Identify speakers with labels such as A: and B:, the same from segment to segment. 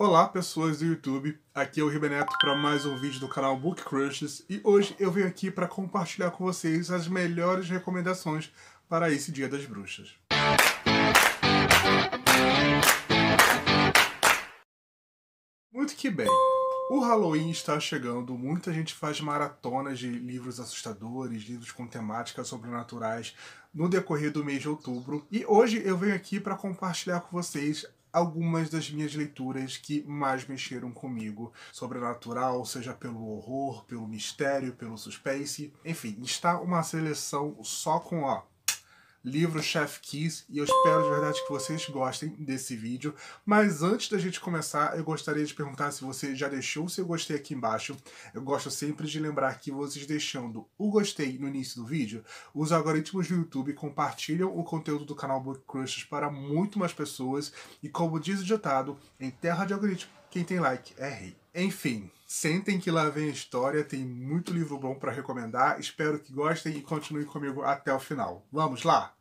A: Olá pessoas do YouTube, aqui é o Ribeneto para mais um vídeo do canal Book Crushes e hoje eu venho aqui para compartilhar com vocês as melhores recomendações para esse Dia das Bruxas. Muito que bem, o Halloween está chegando, muita gente faz maratonas de livros assustadores, livros com temáticas sobrenaturais no decorrer do mês de outubro. E hoje eu venho aqui para compartilhar com vocês algumas das minhas leituras que mais mexeram comigo. Sobrenatural, seja pelo horror, pelo mistério, pelo suspense. Enfim, está uma seleção só com ó, livro Chef Kiss, e eu espero de verdade que vocês gostem desse vídeo. Mas antes da gente começar, eu gostaria de perguntar se você já deixou o seu gostei aqui embaixo. Eu gosto sempre de lembrar que vocês deixando o gostei no início do vídeo, os algoritmos do YouTube compartilham o conteúdo do canal Book Crushers para muito mais pessoas, e como diz o ditado, em terra de algoritmo, quem tem like é rei. Enfim, sentem que lá vem a história, tem muito livro bom para recomendar. Espero que gostem e continuem comigo até o final. Vamos lá?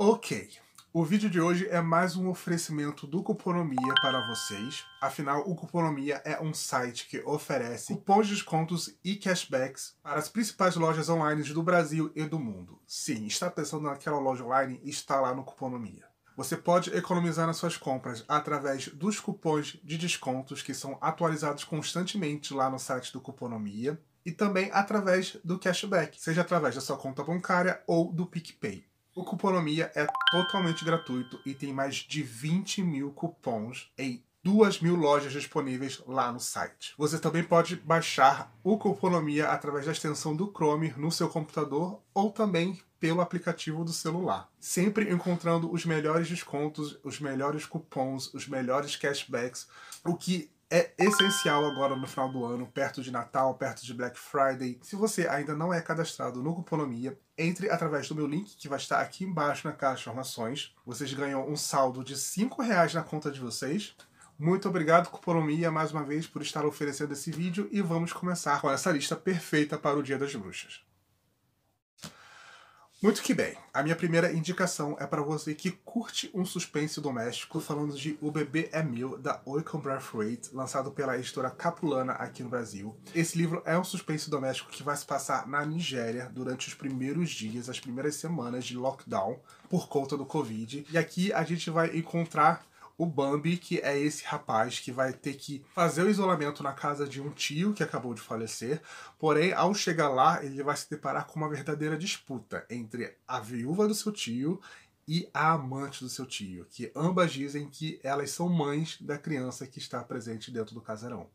A: Ok, o vídeo de hoje é mais um oferecimento do Cuponomia para vocês. Afinal, o Cuponomia é um site que oferece cupons de descontos e cashbacks para as principais lojas online do Brasil e do mundo. Sim, está pensando naquela loja online? Está lá no Cuponomia. Você pode economizar nas suas compras através dos cupons de descontos que são atualizados constantemente lá no site do Cuponomia e também através do cashback, seja através da sua conta bancária ou do PicPay. O Cuponomia é totalmente gratuito e tem mais de 20 mil cupons em 2 mil lojas disponíveis lá no site. Você também pode baixar o Cuponomia através da extensão do Chrome no seu computador ou também pelo aplicativo do celular. Sempre encontrando os melhores descontos, os melhores cupons, os melhores cashbacks, o que é essencial agora no final do ano, perto de Natal, perto de Black Friday. Se você ainda não é cadastrado no Cuponomia, entre através do meu link que vai estar aqui embaixo na caixa de informações. Vocês ganham um saldo de R$ reais na conta de vocês. Muito obrigado, Cuponomia, mais uma vez por estar oferecendo esse vídeo e vamos começar com essa lista perfeita para o Dia das Bruxas. Muito que bem. A minha primeira indicação é para você que curte um suspense doméstico falando de O Bebê é Meu, da Oikon Braithwaite, lançado pela editora Capulana aqui no Brasil. Esse livro é um suspense doméstico que vai se passar na Nigéria durante os primeiros dias, as primeiras semanas de lockdown por conta do Covid. E aqui a gente vai encontrar o Bambi, que é esse rapaz que vai ter que fazer o isolamento na casa de um tio que acabou de falecer. Porém, ao chegar lá, ele vai se deparar com uma verdadeira disputa entre a viúva do seu tio e a amante do seu tio, que ambas dizem que elas são mães da criança que está presente dentro do casarão.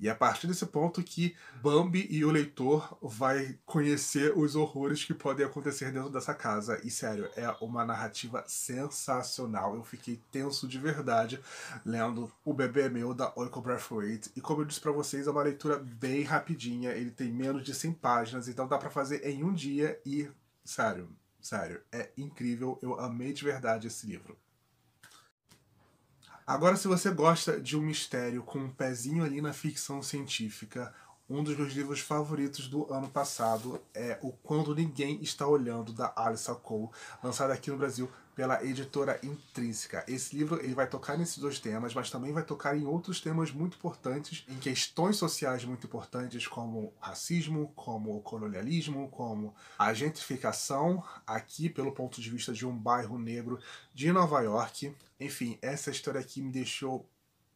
A: E é a partir desse ponto que Bambi e o leitor vai conhecer os horrores que podem acontecer dentro dessa casa. E sério, é uma narrativa sensacional. Eu fiquei tenso de verdade lendo O Bebê é Meu da Oracle Braithwaite. E como eu disse para vocês, é uma leitura bem rapidinha. Ele tem menos de 100 páginas, então dá para fazer em um dia e, sério, sério, é incrível. Eu amei de verdade esse livro. Agora, se você gosta de um mistério com um pezinho ali na ficção científica um dos meus livros favoritos do ano passado é O Quando Ninguém Está Olhando, da Alissa Cole, lançado aqui no Brasil pela editora Intrínseca. Esse livro ele vai tocar nesses dois temas, mas também vai tocar em outros temas muito importantes, em questões sociais muito importantes, como racismo, como colonialismo, como a gentrificação, aqui pelo ponto de vista de um bairro negro de Nova York. Enfim, essa história aqui me deixou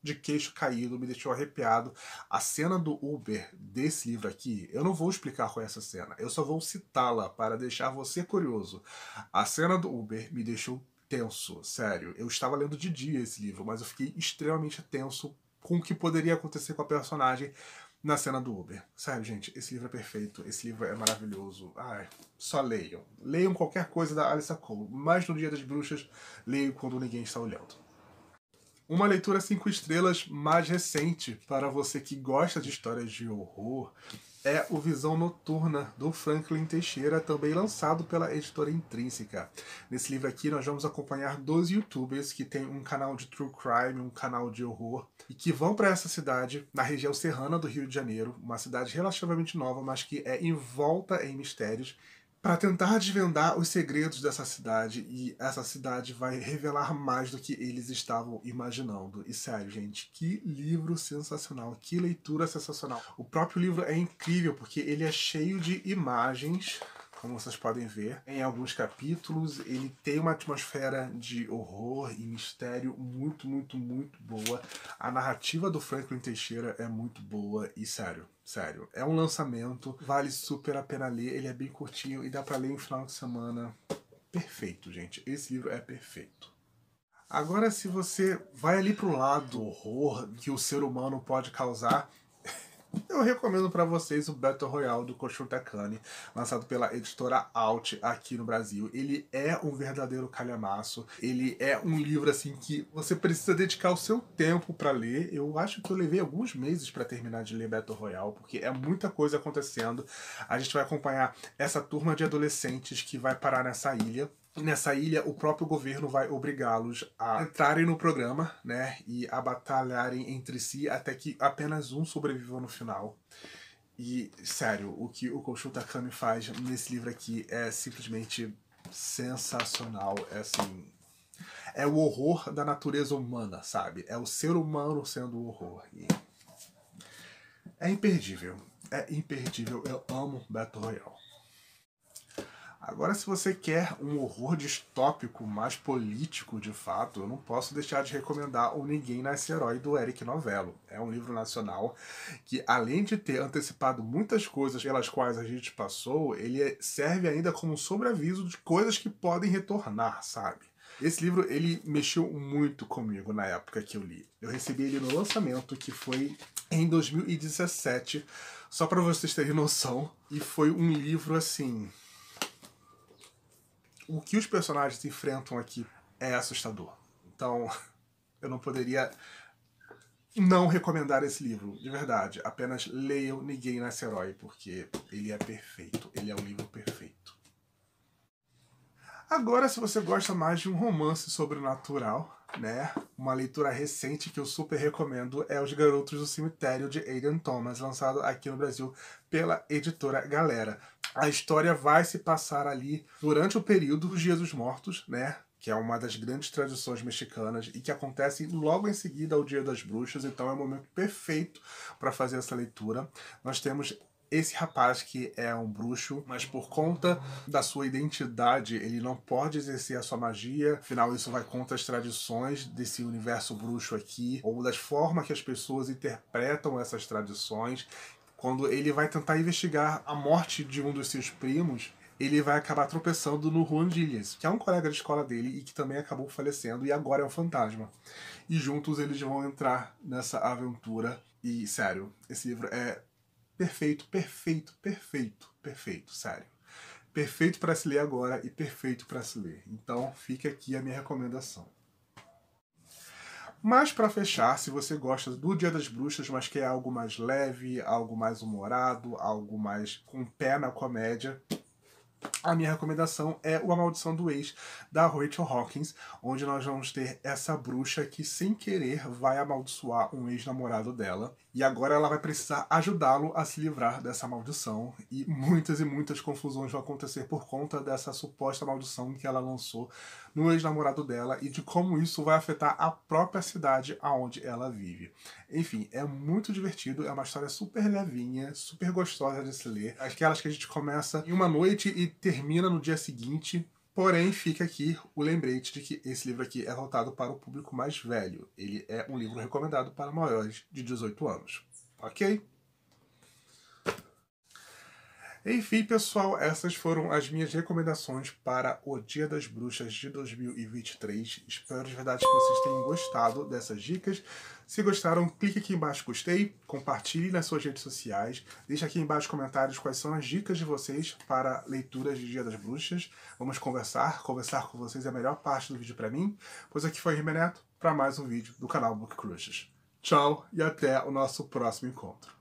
A: de queixo caído, me deixou arrepiado. A cena do Uber desse livro aqui, eu não vou explicar qual é essa cena, eu só vou citá-la para deixar você curioso. A cena do Uber me deixou tenso, sério. Eu estava lendo de dia esse livro, mas eu fiquei extremamente tenso com o que poderia acontecer com a personagem na cena do Uber. Sério, gente, esse livro é perfeito, esse livro é maravilhoso. Ai, só leiam. Leiam qualquer coisa da Alice Cole, mas no Dia das Bruxas, leiam quando ninguém está olhando. Uma leitura cinco estrelas mais recente para você que gosta de histórias de horror é o Visão Noturna do Franklin Teixeira, também lançado pela editora Intrínseca. Nesse livro aqui nós vamos acompanhar dois youtubers que têm um canal de true crime, um canal de horror e que vão para essa cidade na região serrana do Rio de Janeiro, uma cidade relativamente nova, mas que é envolta em mistérios para tentar desvendar os segredos dessa cidade e essa cidade vai revelar mais do que eles estavam imaginando. E sério, gente, que livro sensacional, que leitura sensacional. O próprio livro é incrível porque ele é cheio de imagens como vocês podem ver. Em alguns capítulos, ele tem uma atmosfera de horror e mistério muito, muito, muito boa. A narrativa do Franklin Teixeira é muito boa e, sério, sério, é um lançamento, vale super a pena ler, ele é bem curtinho e dá para ler em final de semana. Perfeito, gente. Esse livro é perfeito. Agora, se você vai ali pro lado do horror que o ser humano pode causar, eu recomendo para vocês o Battle Royale do Koshur Takane, lançado pela editora Alt aqui no Brasil. Ele é um verdadeiro calhamaço. Ele é um livro assim que você precisa dedicar o seu tempo para ler. Eu acho que eu levei alguns meses para terminar de ler Battle Royale, porque é muita coisa acontecendo. A gente vai acompanhar essa turma de adolescentes que vai parar nessa ilha nessa ilha o próprio governo vai obrigá-los a entrarem no programa, né, e a batalharem entre si até que apenas um sobreviva no final. E sério, o que o Koshu Kami faz nesse livro aqui é simplesmente sensacional, é assim, é o horror da natureza humana, sabe? É o ser humano sendo o horror. E é imperdível. É imperdível. Eu amo Battle Royale. Agora, se você quer um horror distópico mais político de fato, eu não posso deixar de recomendar O Ninguém Nasce Herói do Eric Novello. É um livro nacional que, além de ter antecipado muitas coisas pelas quais a gente passou, ele é, serve ainda como um sobreaviso de coisas que podem retornar, sabe? Esse livro ele mexeu muito comigo na época que eu li. Eu recebi ele no lançamento, que foi em 2017, só para vocês terem noção, e foi um livro assim o que os personagens enfrentam aqui é assustador. Então, eu não poderia não recomendar esse livro, de verdade. Apenas leiam Ninguém Nasce Herói, porque ele é perfeito. Ele é um livro perfeito. Agora, se você gosta mais de um romance sobrenatural, né? Uma leitura recente que eu super recomendo é Os Garotos do Cemitério de Aidan Thomas, lançado aqui no Brasil pela editora Galera a história vai se passar ali durante o período dos Dias dos Mortos, né? Que é uma das grandes tradições mexicanas e que acontece logo em seguida ao Dia das Bruxas, então é o um momento perfeito para fazer essa leitura. Nós temos esse rapaz que é um bruxo, mas por conta da sua identidade, ele não pode exercer a sua magia. Afinal, isso vai contra as tradições desse universo bruxo aqui, ou das formas que as pessoas interpretam essas tradições. Quando ele vai tentar investigar a morte de um dos seus primos, ele vai acabar tropeçando no Juan Gilles, que é um colega de escola dele e que também acabou falecendo e agora é um fantasma. E juntos eles vão entrar nessa aventura. E, sério, esse livro é perfeito, perfeito, perfeito, perfeito, sério. Perfeito para se ler agora e perfeito para se ler. Então, fica aqui a minha recomendação. Mas para fechar, se você gosta do Dia das Bruxas, mas quer algo mais leve, algo mais humorado, algo mais com pé na comédia, a minha recomendação é O A Maldição do Ex, da Rachel Hawkins, onde nós vamos ter essa bruxa que, sem querer, vai amaldiçoar um ex-namorado dela. E agora ela vai precisar ajudá-lo a se livrar dessa maldição. E muitas e muitas confusões vão acontecer por conta dessa suposta maldição que ela lançou no ex-namorado dela e de como isso vai afetar a própria cidade aonde ela vive. Enfim, é muito divertido, é uma história super levinha, super gostosa de se ler. Aquelas que a gente começa em uma noite e termina no dia seguinte, Porém, fica aqui o lembrete de que esse livro aqui é voltado para o público mais velho. Ele é um livro recomendado para maiores de 18 anos. Ok? Enfim, pessoal, essas foram as minhas recomendações para o Dia das Bruxas de 2023. Espero de verdade que vocês tenham gostado dessas dicas. Se gostaram, clique aqui embaixo gostei, compartilhe nas suas redes sociais, deixe aqui embaixo comentários quais são as dicas de vocês para leituras de Dia das Bruxas. Vamos conversar, conversar com vocês é a melhor parte do vídeo para mim, pois aqui foi Rimeneto para mais um vídeo do canal Book Crushes. Tchau e até o nosso próximo encontro.